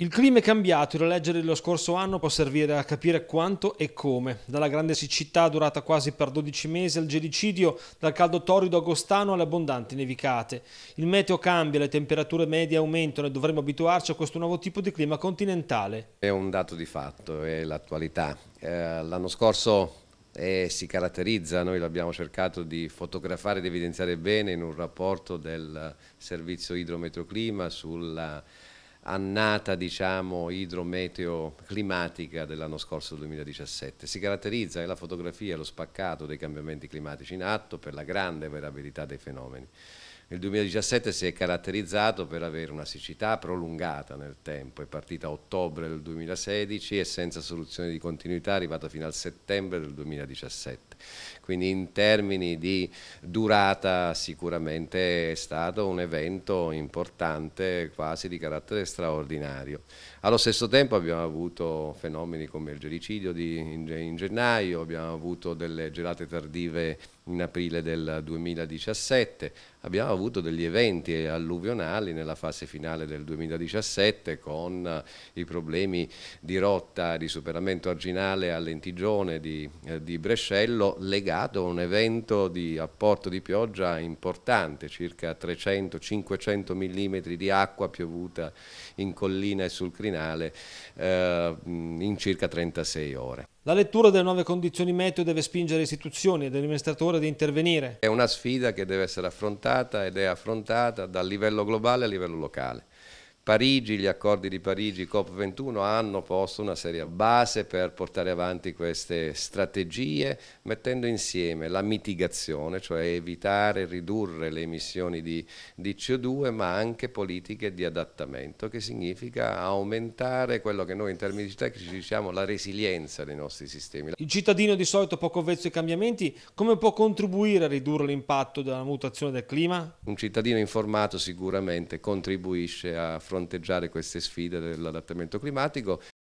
Il clima è cambiato, e la legge dello scorso anno può servire a capire quanto e come. Dalla grande siccità durata quasi per 12 mesi al gelicidio, dal caldo torrido agostano alle abbondanti nevicate. Il meteo cambia, le temperature medie aumentano e dovremo abituarci a questo nuovo tipo di clima continentale. È un dato di fatto, è l'attualità. Eh, L'anno scorso eh, si caratterizza, noi l'abbiamo cercato di fotografare ed evidenziare bene in un rapporto del Servizio Idrometroclima sulla annata diciamo, idrometeo dell'anno scorso 2017. Si caratterizza nella fotografia e lo spaccato dei cambiamenti climatici in atto per la grande variabilità dei fenomeni. Il 2017 si è caratterizzato per avere una siccità prolungata nel tempo, è partita a ottobre del 2016 e senza soluzione di continuità è arrivata fino al settembre del 2017. Quindi in termini di durata sicuramente è stato un evento importante, quasi di carattere straordinario. Allo stesso tempo abbiamo avuto fenomeni come il gericidio di, in, in gennaio, abbiamo avuto delle gelate tardive in aprile del 2017, abbiamo avuto degli eventi alluvionali nella fase finale del 2017 con eh, i problemi di rotta di superamento arginale all'entigione di, eh, di Brescello legato a un evento di apporto di pioggia importante, circa 300-500 mm di acqua piovuta in collina e sul crinale eh, in circa 36 ore. La lettura delle nuove condizioni meteo deve spingere istituzioni ed amministratore ad intervenire. È una sfida che deve essere affrontata ed è affrontata dal livello globale al livello locale. Parigi, gli accordi di Parigi COP21 hanno posto una seria base per portare avanti queste strategie mettendo insieme la mitigazione, cioè evitare, e ridurre le emissioni di, di CO2, ma anche politiche di adattamento, che significa aumentare quello che noi in termini di tecnici diciamo la resilienza dei nostri sistemi. Il cittadino di solito poco vezzo ai cambiamenti, come può contribuire a ridurre l'impatto della mutazione del clima? Un cittadino informato sicuramente contribuisce a affrontare fronteggiare queste sfide dell'adattamento climatico